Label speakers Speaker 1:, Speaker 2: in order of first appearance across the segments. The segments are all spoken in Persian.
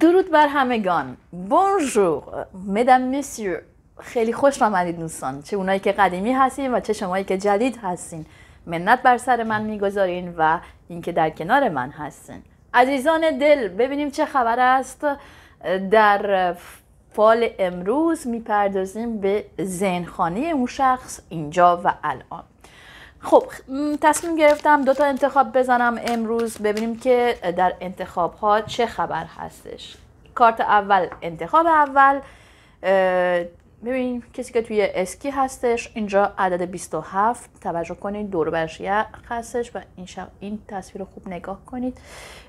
Speaker 1: درود بر همگان بونجور مدام مسیو خیلی خوش آمدید دوستان چه اونایی که قدیمی هستین و چه شمایی که جدید هستین منت بر سر من میگذارین و اینکه در کنار من هستین عزیزان دل ببینیم چه خبر است در فال امروز میپردازیم به زنخانه اون شخص اینجا و الان خب تصمیم گرفتم دو تا انتخاب بزنم امروز ببینیم که در انتخاب ها چه خبر هستش کارت اول انتخاب اول ببینیم کسی که توی اسکی هستش اینجا عدد 27 توجه کنید دور برش هستش و این, این تصویر رو خوب نگاه کنید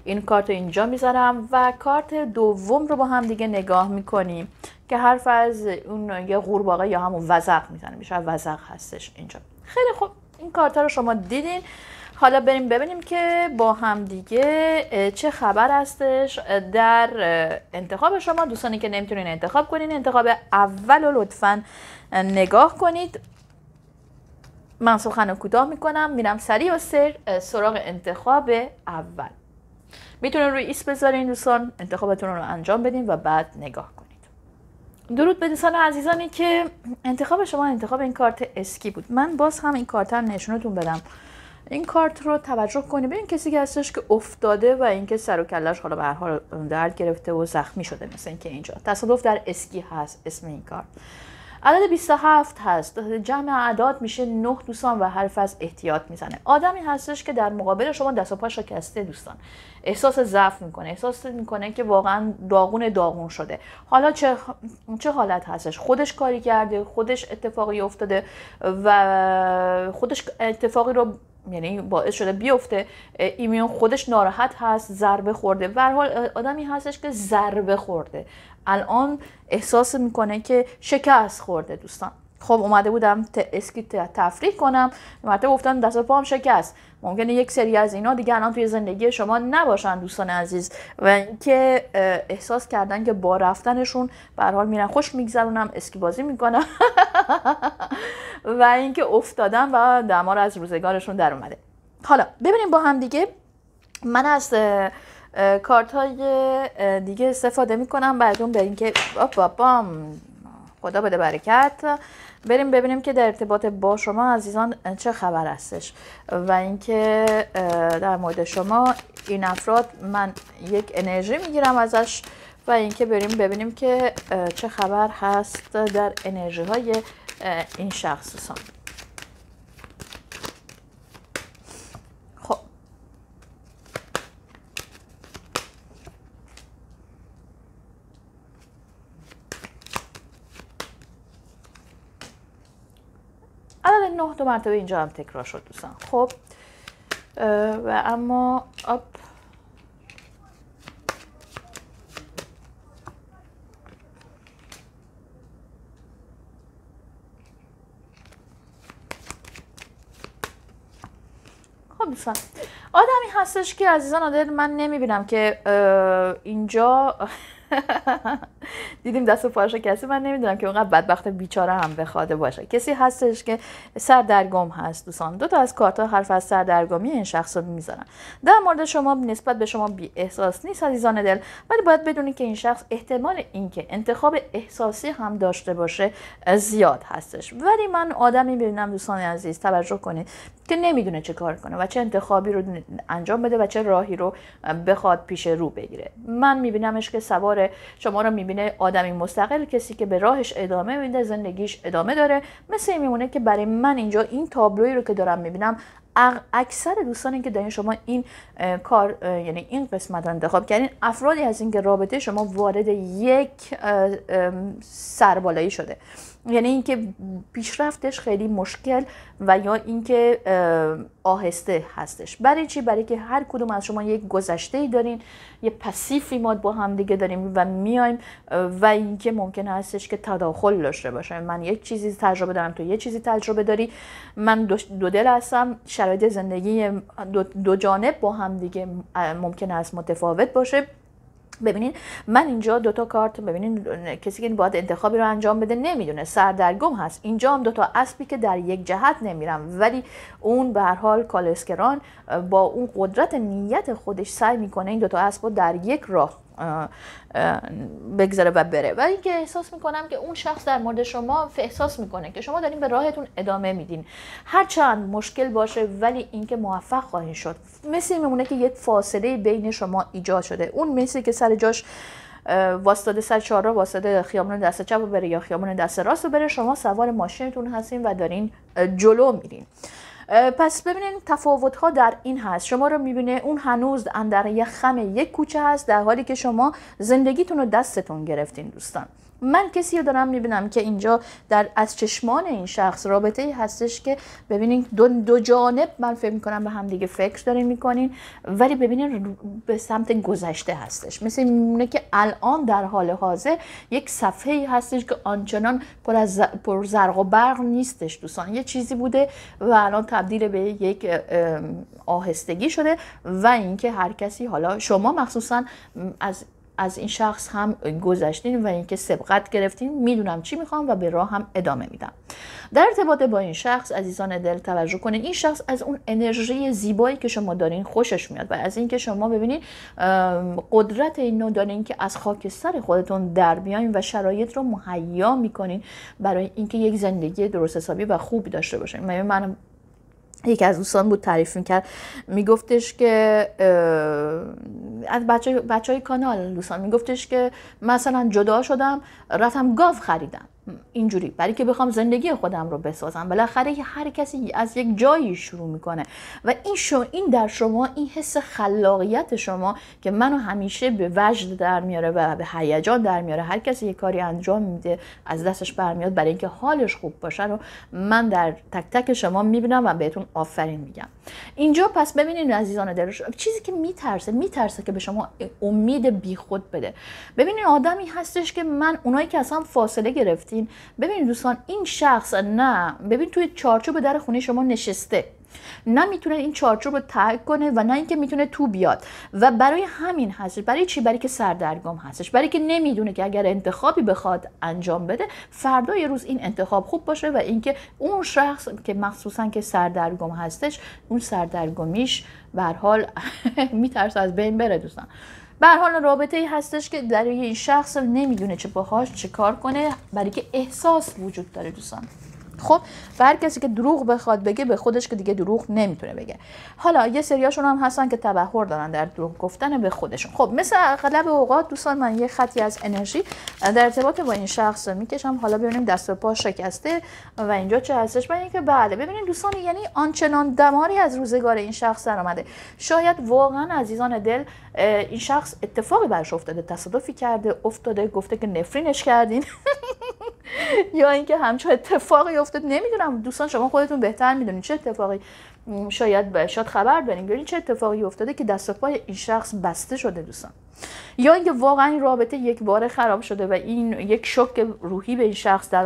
Speaker 1: این کارت رو اینجا میذارم و کارت دوم رو با هم دیگه نگاه میکنیم که حرف از اون یه قورباغه یا همون وزق میزنه میشه وزق هستش اینجا خیلی خوب این کارت رو شما دیدین حالا بریم ببینیم که با همدیگه چه خبر هستش در انتخاب شما دوستانی که نمیتونین انتخاب کنین انتخاب اول رو لطفا نگاه کنید من سخن رو کوتاه میکنم میرم سریع و سر سراغ انتخاب اول میتونین روی ایس بذارین دوستان انتخابتون رو انجام بدین و بعد نگاه کنید درود به دوستان عزیزانی که انتخاب شما انتخاب این کارت اسکی بود من باز هم این کارت هم نشونتون بدم این کارت رو توجه کنید ببین کسی که هستش که افتاده و اینکه سر و کلش حالا به حال درد گرفته و زخمی شده مثل اینکه اینجا تصادف در اسکی هست اسم این کارت عدد 27 هست جمع اعداد میشه 9 دوستان و حرف از احتیاط میزنه آدمی هستش که در مقابل شما دست و پا شکسته دوستان احساس ضعف میکنه احساس میکنه که واقعا داغون داغون شده حالا چه, چه حالت هستش خودش کاری کرده خودش اتفاقی افتاده و خودش اتفاقی رو یعنی باعث شده بیفته ایمیون خودش ناراحت هست ضربه خورده و حال آدمی هستش که ضربه خورده الان احساس میکنه که شکست خورده دوستان خب اومده بودم اسکی تفریح کنم مرتبه گفتن دست پام شکست ممکنه یک سری از اینا دیگه الان توی زندگی شما نباشن دوستان عزیز و اینکه احساس کردن که با رفتنشون به حال میرن خوش میگذرونم اسکی بازی میکنم و اینکه افتادن و دمار از روزگارشون در اومده حالا ببینیم با هم دیگه من از کارت های دیگه استفاده میکنم براتون به اینکه خدا بده برکت بریم ببینیم که در ارتباط با شما عزیزان چه خبر هستش و اینکه در مورد شما این افراد من یک انرژی میگیرم ازش و اینکه بریم ببینیم که چه خبر هست در انرژی های این شخص دو مرتبه اینجا هم تکرار شد دوستان خب و اما خب دوستان آدمی هستش که عزیزان آدر من نمیبینم که اینجا دیدیم دست و پاشه کسی من نمیدونم که اونقدر بدبخت بیچاره هم بخواده باشه کسی هستش که سردرگم هست دوستان دو تا از کارت حرف از سردرگمی این شخص رو میذارن در مورد شما نسبت به شما بی احساس نیست عزیزان دل ولی باید بدونید که این شخص احتمال اینکه انتخاب احساسی هم داشته باشه زیاد هستش ولی من آدمی ببینم دوستان عزیز توجه کنید که نمیدونه چه کار کنه و چه انتخابی رو انجام بده و چه راهی رو بخواد پیش رو بگیره من میبینمش که سوار شما رو میبینه آدمی مستقل کسی که به راهش ادامه میده زندگیش ادامه داره مثل این میمونه که برای من اینجا این تابلوی رو که دارم میبینم اکثر دوستانی که دارین شما این کار یعنی این قسمت انتخاب کردین افرادی هستین که رابطه شما وارد یک سربالایی شده یعنی اینکه پیشرفتش خیلی مشکل و یا اینکه آهسته هستش برای چی برای که هر کدوم از شما یک گذشته ای دارین یه پسیفی ما با هم دیگه داریم و میایم و اینکه ممکن هستش که تداخل داشته باشه من یک چیزی تجربه دارم تو یه چیزی تجربه داری من دو دل هستم شرایط زندگی دو جانب با هم دیگه ممکن است متفاوت باشه ببینین من اینجا دوتا کارت ببینین کسی که باید انتخابی رو انجام بده نمیدونه سردرگم هست اینجا هم دوتا اسبی که در یک جهت نمیرم ولی اون به هر حال کالسکران با اون قدرت نیت خودش سعی میکنه این دوتا اسب رو در یک راه بگذره و بره و اینکه احساس میکنم که اون شخص در مورد شما احساس میکنه که شما دارین به راهتون ادامه میدین هرچند مشکل باشه ولی اینکه موفق خواهید شد مثل میمونه که یک فاصله بین شما ایجاد شده اون مثل که سر جاش واسطه سر چهار واسطاده خیابان دست چپ و بره یا خیابان دست راست رو بره شما سوار ماشینتون هستین و دارین جلو میرین پس ببینین تفاوت ها در این هست شما رو میبینه اون هنوز اندر یک خم یک کوچه هست در حالی که شما زندگیتون رو دستتون گرفتین دوستان من کسی رو دارم میبینم که اینجا در از چشمان این شخص رابطه ای هستش که ببینین دو, دو جانب من فکر میکنم به هم دیگه فکر دارین میکنین ولی ببینین به سمت گذشته هستش مثل که الان در حال حاضر یک صفحه ای هستش که آنچنان پر از پر زرق و برق نیستش دوستان یه چیزی بوده و الان تبدیل به یک آهستگی شده و اینکه هر کسی حالا شما مخصوصا از از این شخص هم گذشتین و اینکه سبقت گرفتین میدونم چی میخوام و به راه هم ادامه میدم در ارتباط با این شخص عزیزان دل توجه کنین این شخص از اون انرژی زیبایی که شما دارین خوشش میاد و از اینکه شما ببینید قدرت اینو دارین که از خاکستر خودتون در بیاین و شرایط رو مهیا میکنین برای اینکه یک زندگی درست حسابی و خوبی داشته باشین من یکی از دوستان بود تعریف میکرد میگفتش که از بچه, های کانال دوستان میگفتش که مثلا جدا شدم رفتم گاو خریدم اینجوری برای که بخوام زندگی خودم رو بسازم بالاخره هر کسی از یک جایی شروع میکنه و این این در شما این حس خلاقیت شما که منو همیشه به وجد در میاره و به هیجان در میاره هر کسی یه کاری انجام میده از دستش برمیاد برای اینکه حالش خوب باشه رو من در تک تک شما میبینم و بهتون آفرین میگم اینجا پس ببینین عزیزان در چیزی که میترسه میترسه که به شما امید بیخود بده ببینین آدمی هستش که من اونایی که اصلا فاصله گرفتین ببینید دوستان این شخص نه ببین توی چارچوب در خونه شما نشسته نه میتونه این چارچوب رو ترک کنه و نه اینکه میتونه تو بیاد و برای همین هستش برای چی برای که سردرگم هستش برای که نمیدونه که اگر انتخابی بخواد انجام بده فردا یه روز این انتخاب خوب باشه و اینکه اون شخص که مخصوصا که سردرگم هستش اون سردرگمیش به حال میترسه از بین بره دوستان به حال رابطه ای هستش که در این شخص نمیدونه چه باهاش چه کار کنه برای که احساس وجود داره دوستان خب و هر کسی که دروغ بخواد بگه به خودش که دیگه دروغ نمیتونه بگه حالا یه سریاشون هم هستن که تبهر دارن در دروغ گفتن به خودشون خب مثل اغلب اوقات دوستان من یه خطی از انرژی در ارتباط با این شخص میکشم حالا ببینیم دست و پا شکسته و اینجا چه هستش من که بله ببینید دوستان یعنی آنچنان دماری از روزگار این شخص در آمده شاید واقعا عزیزان دل این شخص اتفاقی براش افتاده تصادفی کرده افتاده گفته که نفرینش کردین یا اینکه همچون اتفاقی افتاد نمیدونم دوستان شما خودتون بهتر میدونید چه اتفاقی شاید شاید خبر داریم ببینید چه اتفاقی افتاده که دست پای این شخص بسته شده دوستان یا اینکه واقعا این رابطه یک بار خراب شده و این یک شک روحی به این شخص در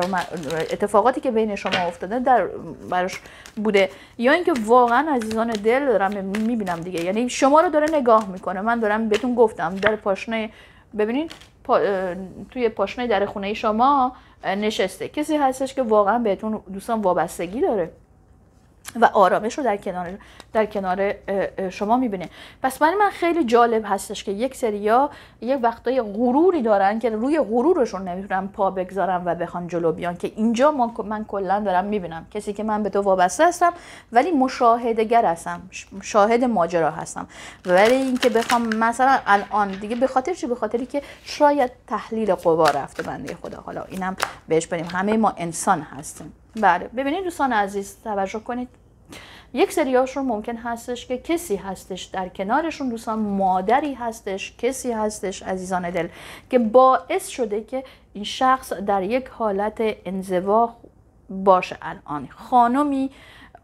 Speaker 1: اتفاقاتی که بین شما افتاده در براش بوده یا اینکه واقعا عزیزان دل دارم میبینم دیگه یعنی شما رو داره نگاه میکنه من دارم بهتون گفتم در پاشنه ببینید پا، توی پاشنه در خونه شما نشسته کسی هستش که واقعا بهتون دوستان وابستگی داره و آرامش رو در کنار در کنار شما میبینه پس برای من خیلی جالب هستش که یک سریا یک وقتای غروری دارن که روی غرورشون نمیتونن پا بگذارن و بخوان جلو بیان که اینجا من, من کلا دارم میبینم کسی که من به تو وابسته هستم ولی مشاهدگر هستم شاهد ماجرا هستم ولی اینکه بخوام مثلا الان دیگه به خاطر چی به خاطری که شاید تحلیل قوا رفته بنده خدا حالا اینم بهش بریم همه ما انسان هستیم بله ببینید دوستان عزیز توجه کنید یک سریاشون ممکن هستش که کسی هستش در کنارشون دوستان مادری هستش کسی هستش عزیزان دل که باعث شده که این شخص در یک حالت انزوا باشه الان خانمی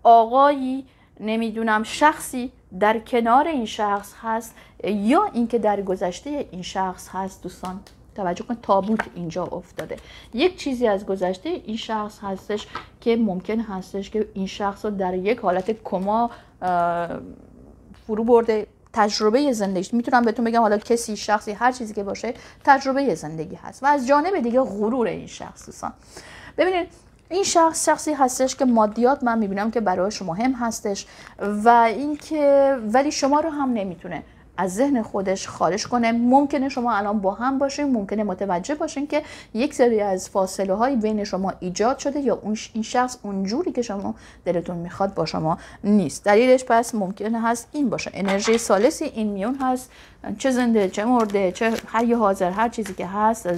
Speaker 1: آقایی نمیدونم شخصی در کنار این شخص هست یا اینکه در گذشته این شخص هست دوستان توجه کن تابوت اینجا افتاده یک چیزی از گذشته این شخص هستش که ممکن هستش که این شخص رو در یک حالت کما فرو برده تجربه زندگی میتونم بهتون بگم حالا کسی شخصی هر چیزی که باشه تجربه زندگی هست و از جانب دیگه غرور این شخص دوستان ببینید این شخص شخصی هستش که مادیات من میبینم که برایش مهم هستش و اینکه ولی شما رو هم نمیتونه از ذهن خودش خارج کنه ممکنه شما الان با هم باشین ممکنه متوجه باشین که یک سری از فاصله های بین شما ایجاد شده یا اون این شخص اونجوری که شما دلتون میخواد با شما نیست دلیلش پس ممکنه هست این باشه انرژی سالسی این میون هست چه زنده چه مرده چه هر یه حاضر هر چیزی که هست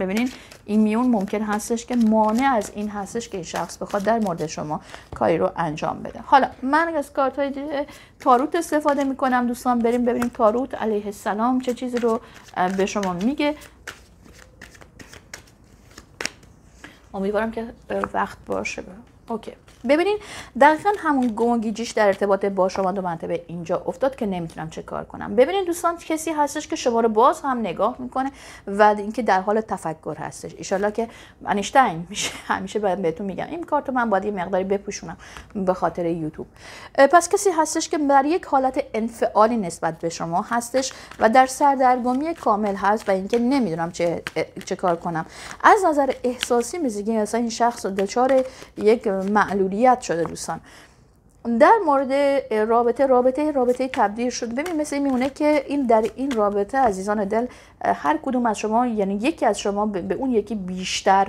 Speaker 1: ببینین این میون ممکن هستش که مانع از این هستش که این شخص بخواد در مورد شما کاری رو انجام بده حالا من از کارت های تاروت استفاده میکنم دوستان بریم ببینیم تاروت علیه السلام چه چیزی رو به شما میگه امیدوارم که وقت باشه اوکی ببینین دقیقا همون جیش در ارتباط با شما دو منطقه اینجا افتاد که نمیتونم چه کار کنم ببینین دوستان کسی هستش که شما رو باز هم نگاه میکنه و اینکه در حال تفکر هستش ایشالا که انیشتین میشه همیشه باید بهتون میگم این کارتو من باید یه مقداری بپوشونم به خاطر یوتیوب پس کسی هستش که در یک حالت انفعالی نسبت به شما هستش و در سردرگمی کامل هست و اینکه نمیدونم چه چه کار کنم از نظر احساسی میزگی این شخص دچار یک معلول معلولیت شده دوستان در مورد رابطه رابطه رابطه تبدیل شد ببین مثل میمونه که این در این رابطه عزیزان دل هر کدوم از شما یعنی یکی از شما به اون یکی بیشتر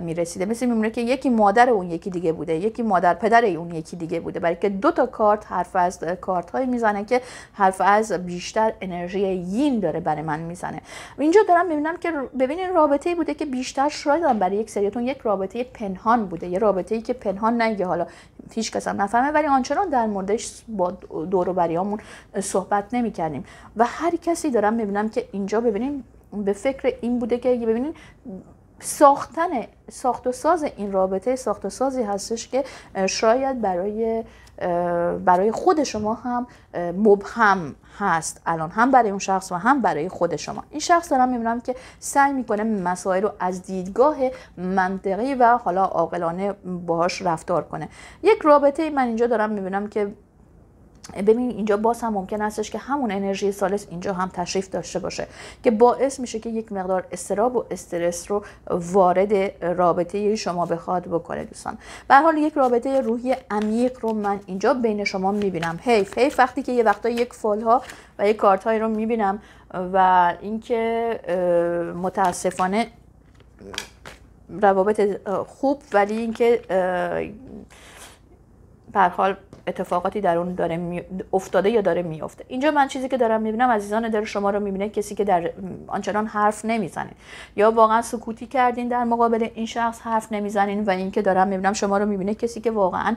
Speaker 1: میرسیده مثل میمونه که یکی مادر اون یکی دیگه بوده یکی مادر پدر اون یکی دیگه بوده برای که دو تا کارت حرف از کارت های میزنه که حرف از بیشتر انرژی یین داره برای من میزنه اینجا دارم میبینم که ببینین رابطه بوده که بیشتر شاید برای یک سریتون یک رابطه پنهان بوده یه رابطه ای که پنهان نگه حالا هیچ کس هم نفهمه ولی آنچنان در موردش با دور و صحبت نمیکردیم و هر کسی دارم میبینم که اینجا ببینیم به فکر این بوده که ببینین ساختن ساخت و ساز این رابطه ساخت و سازی هستش که شاید برای برای خود شما هم مبهم هست الان هم برای اون شخص و هم برای خود شما این شخص دارم میبینم که سعی میکنه مسائل رو از دیدگاه منطقی و حالا عاقلانه باهاش رفتار کنه یک رابطه من اینجا دارم میبینم که ببین اینجا باز هم ممکن هستش که همون انرژی سالس اینجا هم تشریف داشته باشه که باعث میشه که یک مقدار استراب و استرس رو وارد رابطه شما بخواد بکنه دوستان به حال یک رابطه روحی عمیق رو من اینجا بین شما میبینم حیف حیف وقتی که یه وقتا یک فالها ها و یک کارت های رو میبینم و اینکه متاسفانه روابط خوب ولی اینکه به حال اتفاقاتی در اون داره افتاده یا داره میافته اینجا من چیزی که دارم میبینم عزیزان در شما رو میبینه کسی که در آنچنان حرف نمیزنه یا واقعا سکوتی کردین در مقابل این شخص حرف نمیزنین و اینکه دارم میبینم شما رو میبینه کسی که واقعا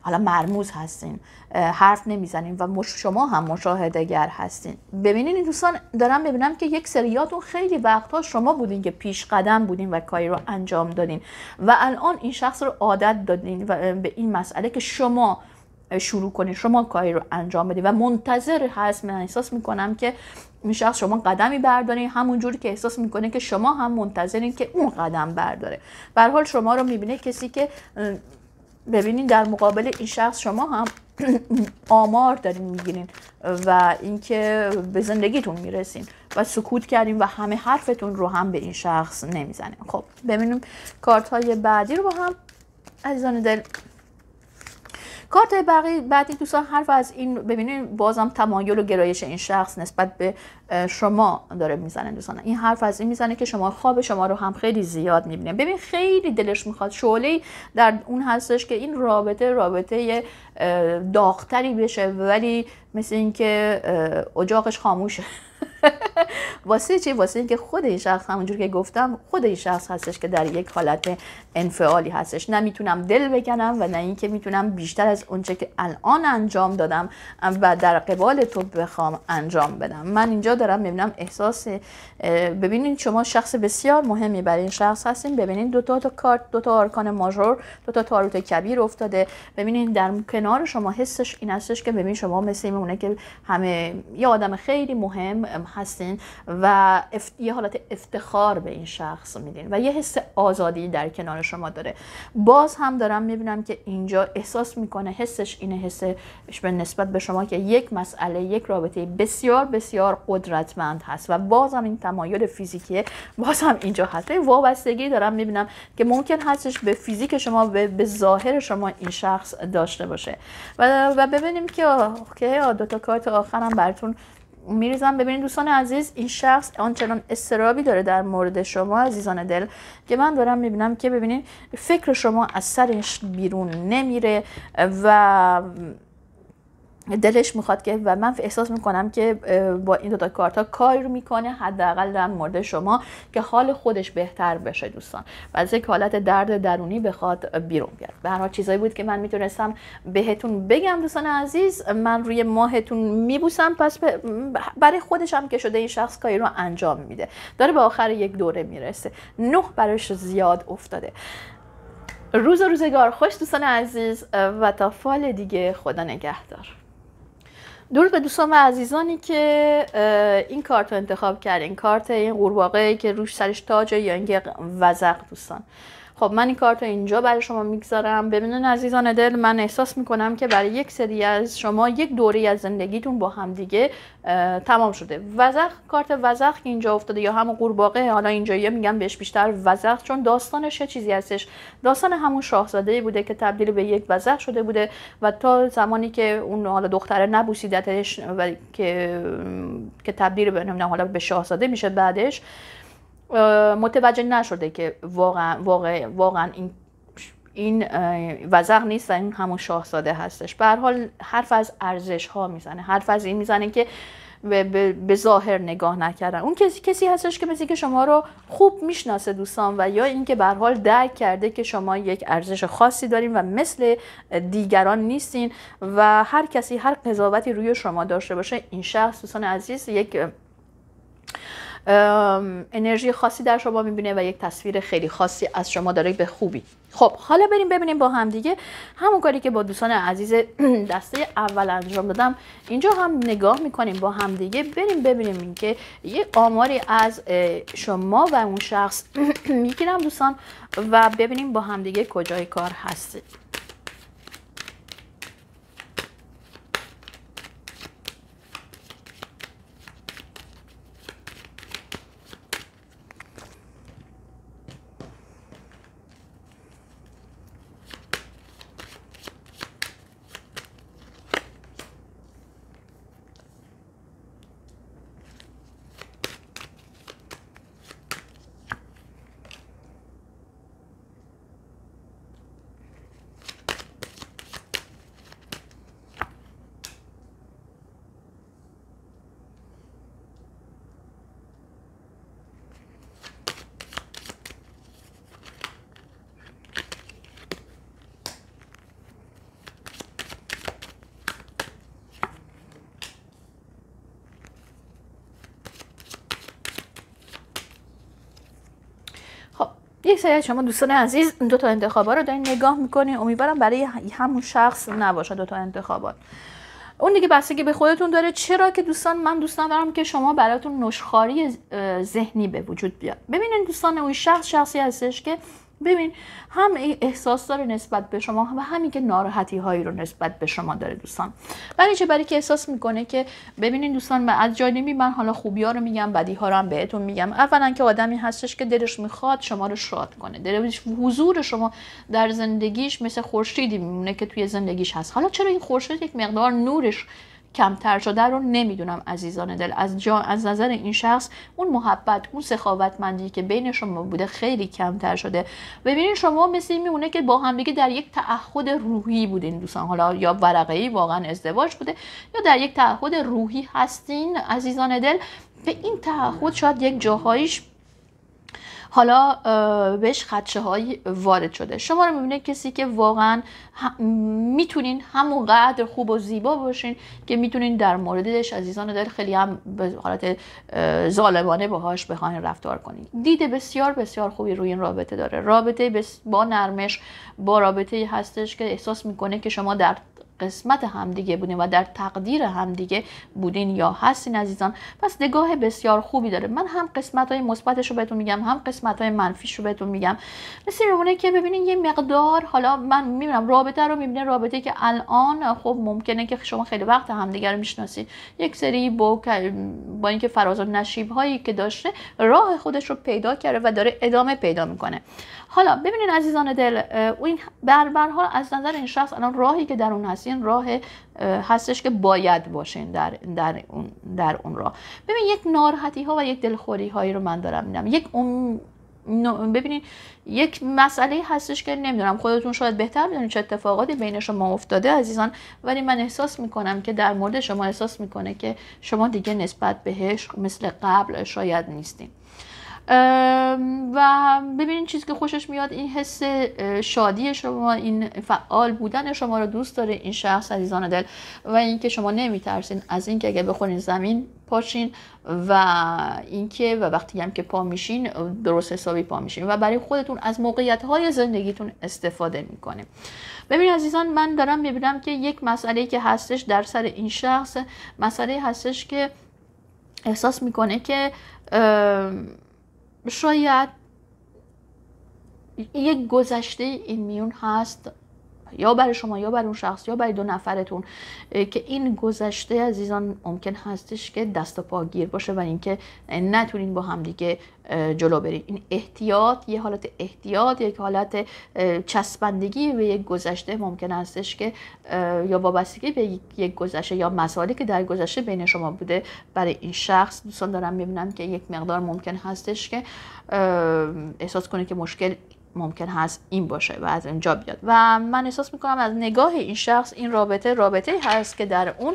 Speaker 1: حالا مرموز هستین حرف نمیزنین و شما هم مشاهده گر هستین ببینین این دوستان دارم ببینم که یک سریاتون خیلی وقتها شما بودین که پیش قدم بودین و کاری رو انجام دادین و الان این شخص رو عادت دادین و به این مسئله که شما شروع کنید شما کاری رو انجام بدید و منتظر هست من احساس میکنم که این شخص شما قدمی بردارین جوری که احساس میکنه که شما هم منتظرین که اون قدم برداره به حال شما رو میبینه کسی که ببینین در مقابل این شخص شما هم آمار دارین میگیرین و اینکه به زندگیتون میرسین و سکوت کردین و همه حرفتون رو هم به این شخص نمیزنین خب ببینیم کارت های بعدی رو با هم عزیزان دل کارت بعدی دوستان حرف از این ببینید بازم تمایل و گرایش این شخص نسبت به شما داره میزنه دوستان این حرف از این میزنه که شما خواب شما رو هم خیلی زیاد میبینه ببین خیلی دلش میخواد شعله در اون هستش که این رابطه رابطه داختری بشه ولی مثل اینکه اجاقش خاموشه واسه چی واسه اینکه خود این شخص همونجور که گفتم خود این شخص هستش که در یک حالت انفعالی هستش نمیتونم دل بکنم و نه اینکه میتونم بیشتر از اونچه که الان انجام دادم و در قبال تو بخوام انجام بدم من اینجا دارم میبینم احساس ببینید شما شخص بسیار مهمی برای این شخص هستین ببینید دو تا, تا کارت دو تا آرکان ماژور دو تا تاروت کبیر افتاده ببینید در کنار شما حسش این هستش که ببین شما مثل میمونه که همه یه آدم خیلی مهم هستین و یه حالت افتخار به این شخص میدین و یه حس آزادی در کنار شما داره باز هم دارم میبینم که اینجا احساس میکنه حسش اینه حسش به نسبت به شما که یک مسئله یک رابطه بسیار بسیار قدرتمند هست و باز هم این تمایل فیزیکی باز هم اینجا هست و وابستگی دارم میبینم که ممکن هستش به فیزیک شما به, به ظاهر شما این شخص داشته باشه و, و ببینیم که دوتا دو تا کارت آخرم براتون میریزم ببینید دوستان عزیز این شخص آنچنان استرابی داره در مورد شما عزیزان دل که من دارم میبینم که ببینید فکر شما از سرش بیرون نمیره و دلش میخواد که و من احساس میکنم که با این دوتا کارتا کار رو میکنه حداقل در مورد شما که حال خودش بهتر بشه دوستان و از یک حالت درد درونی بخواد بیرون بیاد به هر چیزایی بود که من میتونستم بهتون بگم دوستان عزیز من روی ماهتون میبوسم پس برای خودش که شده این شخص کاری رو انجام میده داره به آخر یک دوره میرسه نه براش زیاد افتاده روز روزگار خوش دوستان عزیز و تا فال دیگه خدا نگهدار دور به دوستان و عزیزانی که این کارت رو انتخاب کردن کارت این قورباغه که روش سرش تاجه یا اینکه وزق دوستان خب من این کارت رو اینجا برای شما میگذارم ببینن عزیزان دل من احساس میکنم که برای یک سری از شما یک دوره از زندگیتون با همدیگه تمام شده وزخ کارت وزخ اینجا افتاده یا همون قورباغه حالا اینجا یه میگم بهش بیشتر وزخ چون داستانش چه چیزی هستش داستان همون شاهزاده بوده که تبدیل به یک وزخ شده بوده و تا زمانی که اون حالا دختره نبوسیدتش و که که تبدیل به حالا به شاهزاده میشه بعدش متوجه نشده که واقعا واقع، واقع این این وزق نیست و این همون شاهزاده هستش به حال حرف از ارزش ها میزنه حرف از این میزنه که به ظاهر نگاه نکردن اون کسی کسی هستش که مثل که شما رو خوب میشناسه دوستان و یا اینکه به حال درک کرده که شما یک ارزش خاصی دارین و مثل دیگران نیستین و هر کسی هر قضاوتی روی شما داشته باشه این شخص دوستان عزیز یک انرژی خاصی در شما میبینه و یک تصویر خیلی خاصی از شما داره به خوبی خب حالا بریم ببینیم با همدیگه همون کاری که با دوستان عزیز دسته اول انجام دادم اینجا هم نگاه میکنیم با همدیگه بریم ببینیم که یه آماری از شما و اون شخص میگیرم دوستان و ببینیم با همدیگه کجای کار هستید یک سری شما دوستان عزیز دو تا انتخابا رو دارین نگاه میکنین امیدوارم برای همون شخص نباشه دو تا انتخابات اون دیگه بستگی به خودتون داره چرا که دوستان من دوست ندارم که شما براتون نشخاری ذهنی به وجود بیاد ببینین دوستان اون شخص شخصی هستش که ببین هم احساس داره نسبت به شما و همین که ناراحتی هایی رو نسبت به شما داره دوستان برای چه برای که احساس میکنه که ببینین دوستان از جانبی من حالا خوبی ها رو میگم بدی ها رو هم بهتون میگم اولا که آدمی هستش که دلش میخواد شما رو شاد کنه دلش حضور شما در زندگیش مثل خورشیدی میمونه که توی زندگیش هست حالا چرا این خورشید یک مقدار نورش کمتر شده رو نمیدونم عزیزان دل از, جا، از نظر این شخص اون محبت اون سخاوتمندی که بین شما بوده خیلی کمتر شده ببینید شما مثل این میمونه که با هم دیگه در یک تعهد روحی بودین دوستان حالا یا ورقه ای واقعا ازدواج بوده یا در یک تعهد روحی هستین عزیزان دل به این تعهد شاید یک جاهایش حالا بهش خدشه های وارد شده شما رو میبینه کسی که واقعا هم میتونین همونقدر خوب و زیبا باشین که میتونین در موردش عزیزان دل خیلی هم به حالت ظالمانه باهاش بخواین رفتار کنین دید بسیار بسیار خوبی روی این رابطه داره رابطه با نرمش با رابطه هستش که احساس میکنه که شما در قسمت همدیگه بودین و در تقدیر همدیگه بودین یا هستین عزیزان پس نگاه بسیار خوبی داره من هم قسمت های مثبتش رو بهتون میگم هم قسمت های منفیش رو بهتون میگم مثل میمونه که ببینین یه مقدار حالا من میبینم رابطه رو میبینه رابطه که الان خب ممکنه که شما خیلی وقت همدیگه رو میشناسید یک سری با با اینکه فراز و نشیب هایی که داشته راه خودش رو پیدا کرده و داره ادامه پیدا میکنه حالا ببینین عزیزان دل این بربرها از نظر این شخص الان راهی که در اون هست این راه هستش که باید باشین در, در, اون, در اون راه ببین یک ناراحتی ها و یک دلخوری هایی رو من دارم میدم یک ببینید یک مسئله هستش که نمیدونم خودتون شاید بهتر بدونید چه اتفاقاتی بین شما افتاده عزیزان ولی من احساس میکنم که در مورد شما احساس میکنه که شما دیگه نسبت بهش مثل قبل شاید نیستین و ببینین چیزی که خوشش میاد این حس شادی شما این فعال بودن شما رو دوست داره این شخص عزیزان دل و اینکه شما نمیترسین از اینکه اگه بخورین زمین پاشین و اینکه و وقتی هم که پا میشین درست حسابی پا میشین و برای خودتون از موقعیت های زندگیتون استفاده میکنه ببین عزیزان من دارم میبینم که یک مسئله که هستش در سر این شخص مسئله هستش که احساس میکنه که شاید یک گذشته این میون هست یا برای شما یا برای اون شخص یا برای دو نفرتون که این گذشته عزیزان ممکن هستش که دست و پاگیر باشه و اینکه نتونین با همدیگه جلو برید این احتیاط یه حالت احتیاط یک حالت چسبندگی به یک گذشته ممکن هستش که یا وابستگی به یک گذشته یا مسائلی که در گذشته بین شما بوده برای این شخص دوستان دارم میبینم که یک مقدار ممکن هستش که احساس کنه که مشکل ممکن هست این باشه و از اینجا بیاد و من احساس میکنم از نگاه این شخص این رابطه رابطه هست که در اون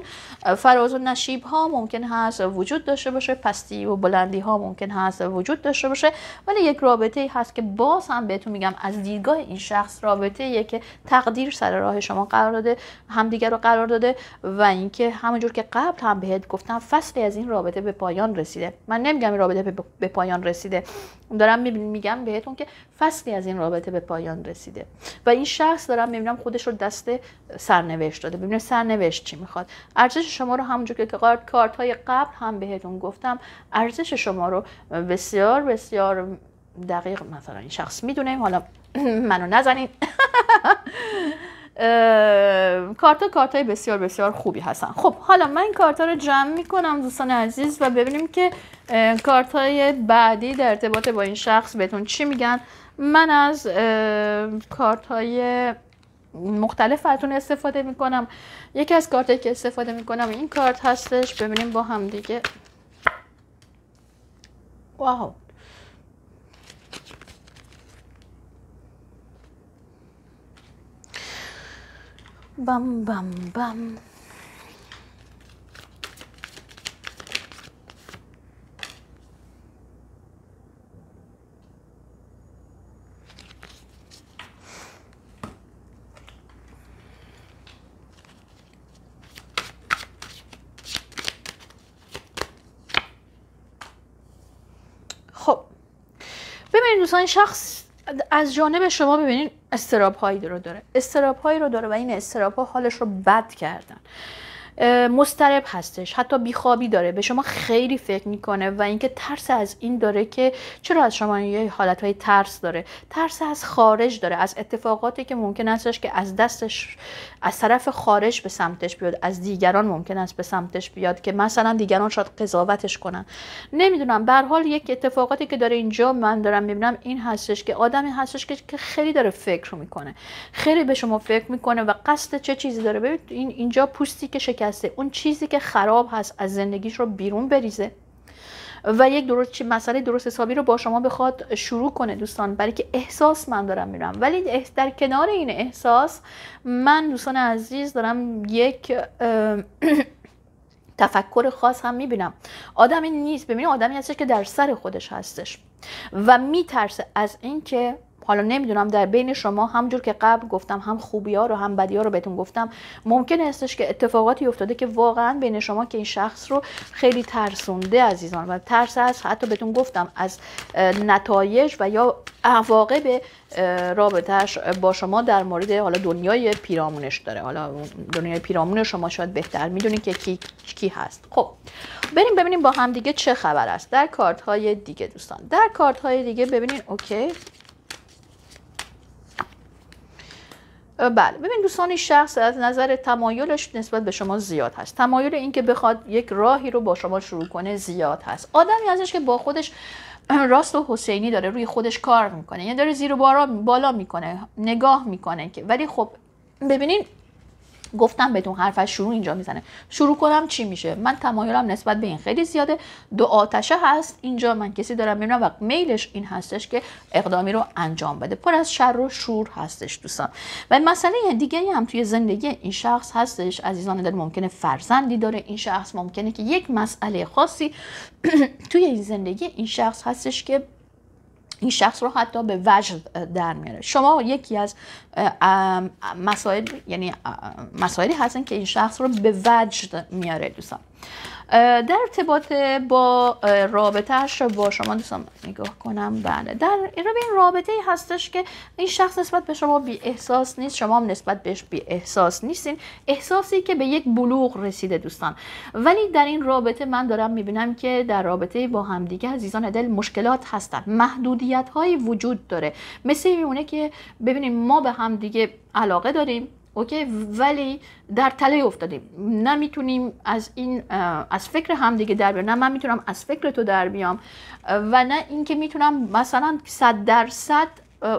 Speaker 1: فراز و نشیب ها ممکن هست وجود داشته باشه پستی و بلندی ها ممکن هست وجود داشته باشه ولی یک رابطه هست که باز هم بهتون میگم از دیدگاه این شخص رابطه یه که تقدیر سر راه شما قرار داده همدیگر رو قرار داده و اینکه همونجور که قبل هم بهت گفتم فصلی از این رابطه به پایان رسیده من نمیگم این رابطه به پایان رسیده دارم میگم بهتون که فصلی از این رابطه به پایان رسیده و این شخص دارم میبینم خودش رو دست سرنوشت داده ببینم سرنوشت چی میخواد ارزش شما رو همونجور که کارت های قبل هم بهتون گفتم ارزش شما رو بسیار بسیار دقیق مثلا این شخص میدونه حالا منو نزنین کارتا کارت های بسیار بسیار خوبی هستن خب حالا من این کارت رو جمع میکنم دوستان عزیز و ببینیم که کارت های بعدی در ارتباط با این شخص بهتون چی میگن من از کارت های مختلف براتون استفاده میکنم یکی از کارتهایی که استفاده میکنم این کارت هستش ببینیم با هم دیگه واو بم بم بم این شخص از جانب شما ببینید استراب هایی رو داره استراب هایی رو داره و این استراب ها حالش رو بد کردن مسترب هستش حتی بیخوابی داره به شما خیلی فکر میکنه و اینکه ترس از این داره که چرا از شما یه حالت های ترس داره ترس از خارج داره از اتفاقاتی که ممکن استش که از دستش از طرف خارج به سمتش بیاد از دیگران ممکن است به سمتش بیاد که مثلا دیگران شاید قضاوتش کنن نمیدونم به حال یک اتفاقاتی که داره اینجا من دارم میبینم این هستش که آدمی هستش که خیلی داره فکر میکنه خیلی به شما فکر میکنه و قصد چه چیزی داره ببین این اینجا پوستی که شکل دسته اون چیزی که خراب هست از زندگیش رو بیرون بریزه و یک درست مسئله درست حسابی رو با شما بخواد شروع کنه دوستان برای که احساس من دارم میرم ولی در کنار این احساس من دوستان عزیز دارم یک تفکر خاص هم میبینم آدمی نیست ببینید آدمی هستش که در سر خودش هستش و میترسه از اینکه حالا نمیدونم در بین شما همجور که قبل گفتم هم خوبی ها رو هم بدی ها رو بهتون گفتم ممکن استش که اتفاقاتی افتاده که واقعا بین شما که این شخص رو خیلی ترسونده عزیزان و ترس از حتی بهتون گفتم از نتایج و یا به رابطهش با شما در مورد حالا دنیای پیرامونش داره حالا دنیای پیرامون شما شاید بهتر میدونید که کی کی هست خب بریم ببینیم با هم دیگه چه خبر است در کارت های دیگه دوستان در کارت های دیگه ببینین اوکی بله ببین دوستان شخص از نظر تمایلش نسبت به شما زیاد هست تمایل اینکه بخواد یک راهی رو با شما شروع کنه زیاد هست آدمی ازش که با خودش راست و حسینی داره روی خودش کار میکنه یعنی داره زیر و بالا میکنه نگاه میکنه که ولی خب ببینین گفتم بهتون حرفش شروع اینجا میزنه شروع کنم چی میشه من تمایلم نسبت به این خیلی زیاده دو آتشه هست اینجا من کسی دارم میبینم و میلش این هستش که اقدامی رو انجام بده پر از شر و شور هستش دوستان و مسئله دیگه هم توی زندگی این شخص هستش عزیزان در ممکنه فرزندی داره این شخص ممکنه که یک مسئله خاصی توی این زندگی این شخص هستش که این شخص رو حتی به وجد در میاره شما یکی از مسائل یعنی مسائلی هستن که این شخص رو به وجد میاره دوستان در ارتباط با رابطهش با شما دوستان نگاه کنم بله در این رابطه هستش که این شخص نسبت به شما بی احساس نیست شما هم نسبت بهش بی احساس نیستین احساسی که به یک بلوغ رسیده دوستان ولی در این رابطه من دارم میبینم که در رابطه با همدیگه عزیزان دل مشکلات هستن محدودیت هایی وجود داره مثل میمونه که ببینیم ما به هم دیگه علاقه داریم اوکی ولی در تله افتادیم نمیتونیم از این از فکر هم دیگه در بیام نه من میتونم از فکر تو در بیام و نه اینکه میتونم مثلا 100 درصد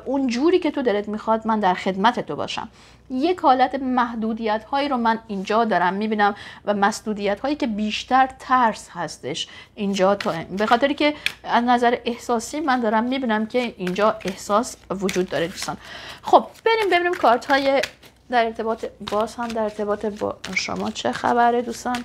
Speaker 1: اون جوری که تو دلت میخواد من در خدمت تو باشم یک حالت محدودیت هایی رو من اینجا دارم میبینم و مسدودیت هایی که بیشتر ترس هستش اینجا تو به خاطری که از نظر احساسی من دارم میبینم که اینجا احساس وجود داره دوستان خب بریم ببینیم کارت های در ارتباط باز هم در ارتباط با شما چه خبره دوستان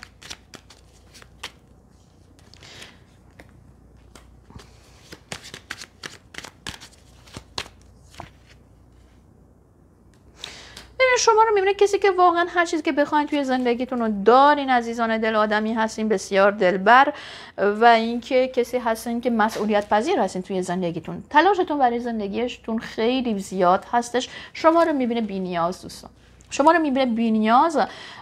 Speaker 1: شما رو میبینه کسی که واقعا هر چیزی که بخواین توی زندگیتون رو دارین عزیزان دل آدمی هستین بسیار دلبر و اینکه کسی هستین که مسئولیت پذیر هستین توی زندگیتون تلاشتون برای زندگیشتون خیلی زیاد هستش شما رو میبینه بینیاز دوستان شما رو میبینه بینیاز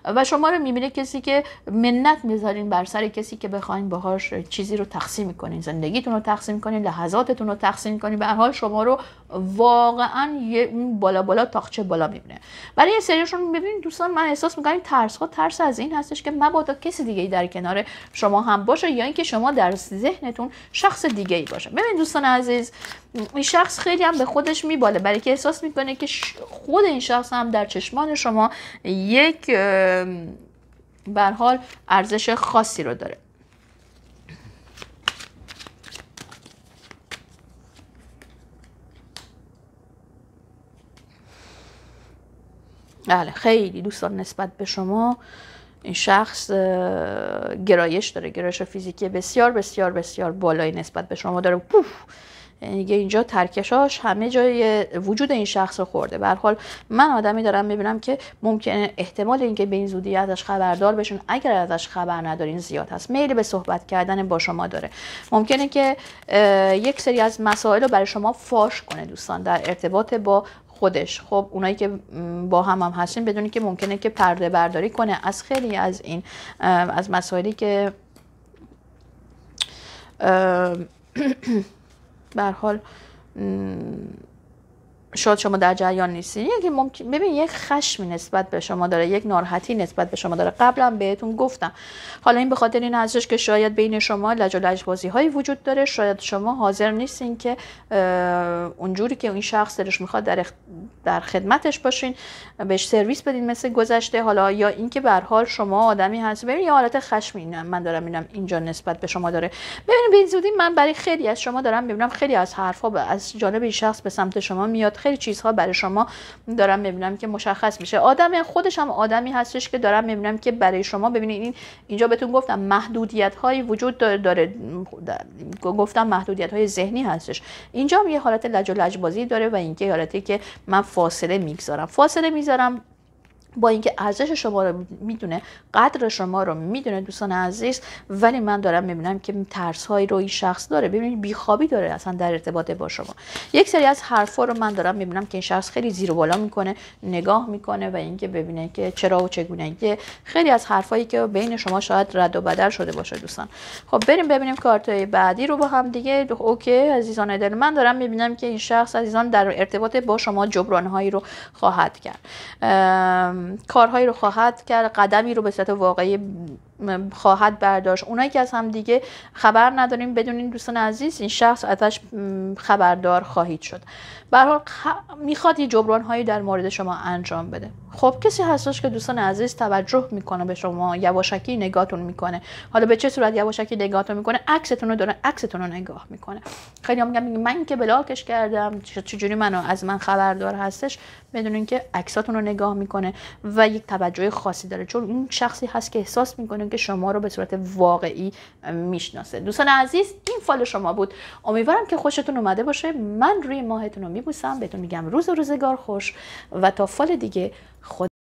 Speaker 1: و شما رو میبینه کسی که مننت میذارین بر سر کسی که بخواین باهاش چیزی رو تقسیم میکنین زندگیتون رو تقسیم کنین لحظاتتون رو تقسیم کنین به حال شما رو واقعا یه اون بالا بالا تاخچه بالا میبینه برای یه سریشون ببینید دوستان من احساس میکنم ترس ها ترس از این هستش که مبادا کسی دیگه ای در کنار شما هم باشه یا اینکه شما در ذهنتون شخص دیگه ای باشه ببین دوستان عزیز این شخص خیلی هم به خودش میباله برای که احساس میکنه که خود این شخص هم در چشمان شما یک بر حال ارزش خاصی رو داره بله خیلی دوستان نسبت به شما این شخص گرایش داره گرایش فیزیکی بسیار بسیار بسیار بالایی نسبت به شما داره پوف یعنی دیگه اینجا ترکشاش همه جای وجود این شخص رو خورده به حال من آدمی دارم میبینم که ممکنه احتمال اینکه به این زودی ازش خبردار بشون اگر ازش خبر ندارین زیاد هست میل به صحبت کردن با شما داره ممکنه که یک سری از مسائل رو برای شما فاش کنه دوستان در ارتباط با خودش خب اونایی که با هم هم هستین بدونی که ممکنه که پرده برداری کنه از خیلی از این از مسائلی که به حال شاید شما در جریان نیستین یکی ممکن ببین یک خشمی نسبت به شما داره یک ناراحتی نسبت به شما داره قبلا بهتون گفتم حالا این به خاطر این ازش که شاید بین شما لج و لجبازی هایی وجود داره شاید شما حاضر نیستین که اونجوری که این شخص دلش میخواد در, در خدمتش باشین بهش سرویس بدین مثل گذشته حالا یا اینکه به حال شما آدمی هست ببین یه حالت خشمی من دارم اینم اینجا نسبت به شما داره ببین بین زودی من برای خیلی از شما دارم ببینم خیلی از حرفا از جانب این شخص به سمت شما میاد خیلی چیزها برای شما دارم میبینم که مشخص میشه آدم یعنی خودش هم آدمی هستش که دارم میبینم که برای شما ببینید این اینجا بهتون گفتم محدودیت هایی وجود داره گفتم محدودیت های ذهنی هستش اینجا هم یه حالت لج و لجبازی داره و اینکه حالتی که من فاصله میگذارم فاصله میذارم با اینکه ارزش شما رو میدونه قدر شما رو میدونه دوستان عزیز ولی من دارم میبینم که ترس هایی روی شخص داره ببینید بیخوابی داره اصلا در ارتباط با شما یک سری از حرفا رو من دارم میبینم که این شخص خیلی زیر و بالا میکنه نگاه میکنه و اینکه ببینه که چرا و چگونه یه خیلی از حرفایی که بین شما شاید رد و بدل شده باشه دوستان خب بریم ببینیم کارت بعدی رو با هم دیگه اوکی عزیزان دل من دارم میبینم که این شخص عزیزان در ارتباط با شما جبران هایی رو خواهد کرد کارهایی رو خواهد کرد قدمی رو به صورت واقعی خواهد برداشت اونایی که از هم دیگه خبر نداریم بدونین دوستان عزیز این شخص ازش خبردار خواهید شد به حال میخواد یه جبران هایی در مورد شما انجام بده خب کسی هستش که دوستان عزیز توجه میکنه به شما یواشکی نگاهتون میکنه حالا به چه صورت یواشکی نگاهتون میکنه عکستون رو داره عکستون رو نگاه میکنه خیلی هم میگم من که بلاکش کردم چجوری منو از من خبردار هستش بدونین که عکساتون رو نگاه میکنه و یک توجه خاصی داره چون اون شخصی هست که احساس میکنه که شما رو به صورت واقعی میشناسه دوستان عزیز این فال شما بود امیدوارم که خوشتون اومده باشه من روی ماهتون رو میبوسم بهتون میگم روز و روزگار خوش و تا فال دیگه خود